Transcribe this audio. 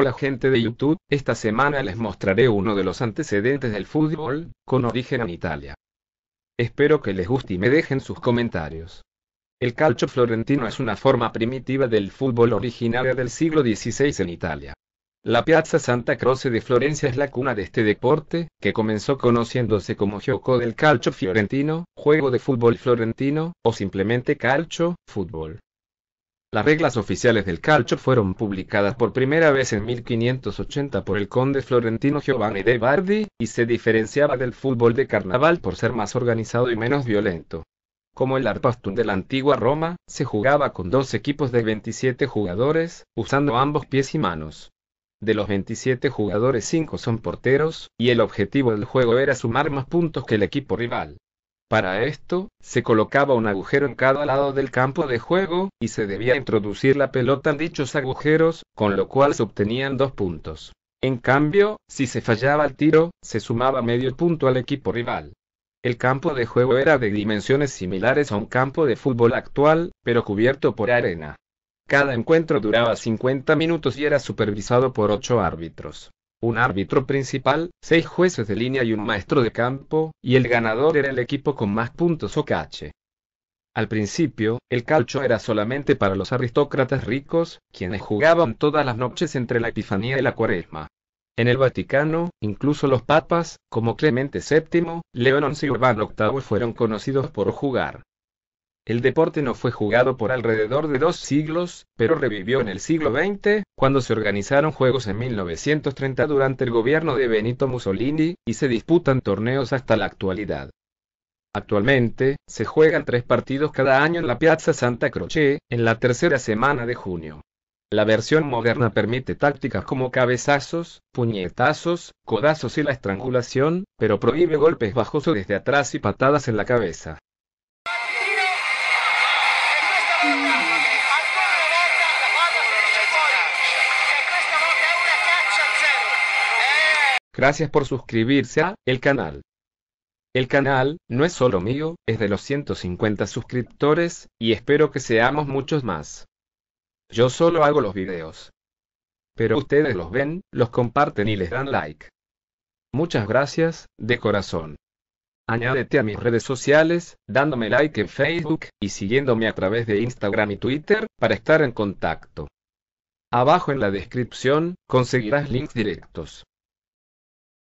Hola gente de YouTube, esta semana les mostraré uno de los antecedentes del fútbol, con origen en Italia. Espero que les guste y me dejen sus comentarios. El calcio florentino es una forma primitiva del fútbol originaria del siglo XVI en Italia. La Piazza Santa Croce de Florencia es la cuna de este deporte, que comenzó conociéndose como Gioco del Calcio Fiorentino, juego de fútbol florentino, o simplemente calcio, fútbol. Las reglas oficiales del calcio fueron publicadas por primera vez en 1580 por el conde florentino Giovanni de Bardi, y se diferenciaba del fútbol de carnaval por ser más organizado y menos violento. Como el arpastum de la antigua Roma, se jugaba con dos equipos de 27 jugadores, usando ambos pies y manos. De los 27 jugadores 5 son porteros, y el objetivo del juego era sumar más puntos que el equipo rival. Para esto, se colocaba un agujero en cada lado del campo de juego, y se debía introducir la pelota en dichos agujeros, con lo cual se obtenían dos puntos. En cambio, si se fallaba el tiro, se sumaba medio punto al equipo rival. El campo de juego era de dimensiones similares a un campo de fútbol actual, pero cubierto por arena. Cada encuentro duraba 50 minutos y era supervisado por ocho árbitros un árbitro principal, seis jueces de línea y un maestro de campo, y el ganador era el equipo con más puntos o cache. Al principio, el calcho era solamente para los aristócratas ricos, quienes jugaban todas las noches entre la Epifanía y la Cuaresma. En el Vaticano, incluso los papas, como Clemente VII, León XI y Urbano VIII fueron conocidos por jugar. El deporte no fue jugado por alrededor de dos siglos, pero revivió en el siglo XX, cuando se organizaron juegos en 1930 durante el gobierno de Benito Mussolini, y se disputan torneos hasta la actualidad. Actualmente, se juegan tres partidos cada año en la Piazza Santa Croce, en la tercera semana de junio. La versión moderna permite tácticas como cabezazos, puñetazos, codazos y la estrangulación, pero prohíbe golpes bajos desde atrás y patadas en la cabeza. Gracias por suscribirse al canal. El canal, no es solo mío, es de los 150 suscriptores, y espero que seamos muchos más. Yo solo hago los videos. Pero ustedes los ven, los comparten y les dan like. Muchas gracias, de corazón. Añádete a mis redes sociales, dándome like en Facebook y siguiéndome a través de Instagram y Twitter para estar en contacto. Abajo en la descripción conseguirás links directos.